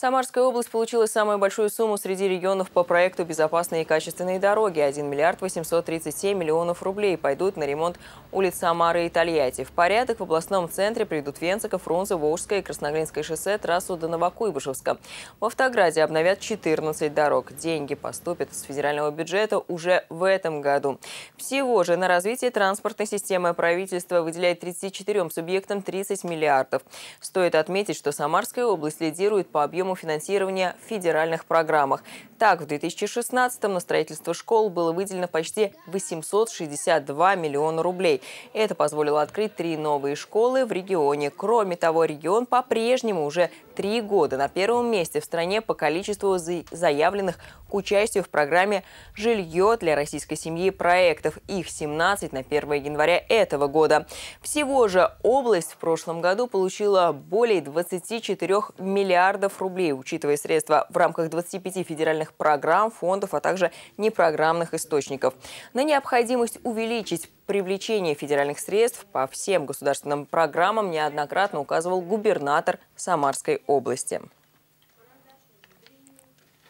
Самарская область получила самую большую сумму среди регионов по проекту «Безопасные и качественные дороги». 1 миллиард 837 миллионов рублей пойдут на ремонт улиц Самары и Тольятти. В порядок в областном центре придут Венцика, Фрунзе, Волжское и Красногринское шоссе, трассу до Новокуйбышевска. В Автограде обновят 14 дорог. Деньги поступят с федерального бюджета уже в этом году. Всего же на развитие транспортной системы правительство выделяет 34 субъектам 30 миллиардов. Стоит отметить, что Самарская область лидирует по объему финансирования в федеральных программах. Так, в 2016-м на строительство школ было выделено почти 862 миллиона рублей. Это позволило открыть три новые школы в регионе. Кроме того, регион по-прежнему уже три года на первом месте в стране по количеству заявленных к участию в программе «Жилье для российской семьи» проектов. Их 17 на 1 января этого года. Всего же область в прошлом году получила более 24 миллиардов рублей, учитывая средства в рамках 25 федеральных специальных программ, фондов, а также непрограммных источников. На необходимость увеличить привлечение федеральных средств по всем государственным программам неоднократно указывал губернатор Самарской области.